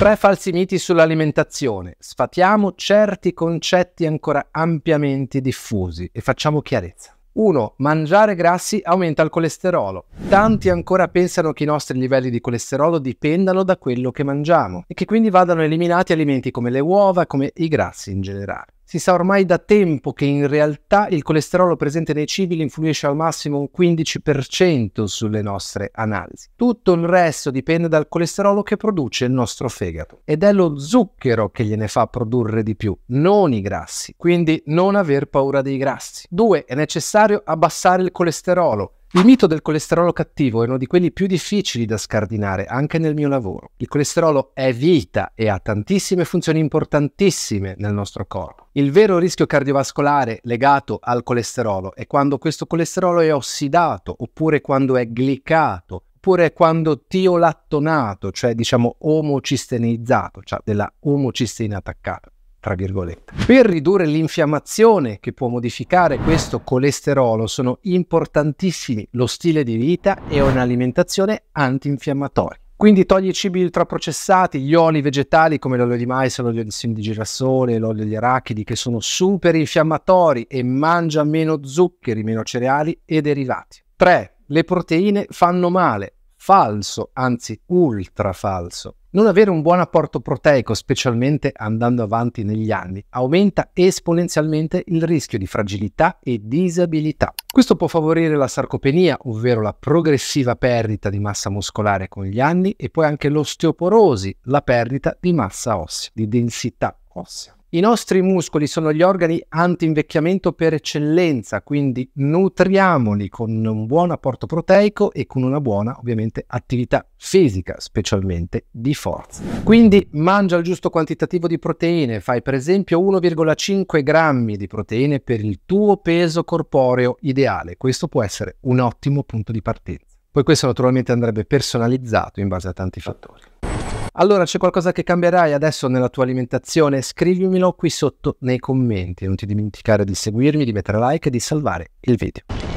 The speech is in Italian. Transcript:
Tre falsi miti sull'alimentazione. Sfatiamo certi concetti ancora ampiamente diffusi e facciamo chiarezza. 1. Mangiare grassi aumenta il colesterolo. Tanti ancora pensano che i nostri livelli di colesterolo dipendano da quello che mangiamo e che quindi vadano eliminati alimenti come le uova come i grassi in generale. Si sa ormai da tempo che in realtà il colesterolo presente nei cibi influisce al massimo un 15% sulle nostre analisi. Tutto il resto dipende dal colesterolo che produce il nostro fegato ed è lo zucchero che gliene fa produrre di più, non i grassi. Quindi non aver paura dei grassi. 2. È necessario abbassare il colesterolo il mito del colesterolo cattivo è uno di quelli più difficili da scardinare anche nel mio lavoro. Il colesterolo è vita e ha tantissime funzioni importantissime nel nostro corpo. Il vero rischio cardiovascolare legato al colesterolo è quando questo colesterolo è ossidato oppure quando è glicato oppure quando tiolattonato, cioè diciamo omocistenizzato, cioè della omocisteina attaccata tra virgolette. Per ridurre l'infiammazione che può modificare questo colesterolo sono importantissimi lo stile di vita e un'alimentazione antinfiammatoria. Quindi togli i cibi ultraprocessati, gli oli vegetali come l'olio di mais, l'olio di semi di girasole, l'olio di arachidi che sono super infiammatori e mangia meno zuccheri, meno cereali e derivati. 3. Le proteine fanno male. Falso, anzi ultra falso. Non avere un buon apporto proteico, specialmente andando avanti negli anni, aumenta esponenzialmente il rischio di fragilità e disabilità. Questo può favorire la sarcopenia, ovvero la progressiva perdita di massa muscolare con gli anni, e poi anche l'osteoporosi, la perdita di massa ossea, di densità ossea. I nostri muscoli sono gli organi anti-invecchiamento per eccellenza, quindi nutriamoli con un buon apporto proteico e con una buona, ovviamente, attività fisica, specialmente di forza. Quindi mangia il giusto quantitativo di proteine, fai per esempio 1,5 grammi di proteine per il tuo peso corporeo ideale. Questo può essere un ottimo punto di partenza. Poi questo naturalmente andrebbe personalizzato in base a tanti fattori. Allora c'è qualcosa che cambierai adesso nella tua alimentazione? Scrivimelo qui sotto nei commenti. Non ti dimenticare di seguirmi, di mettere like e di salvare il video.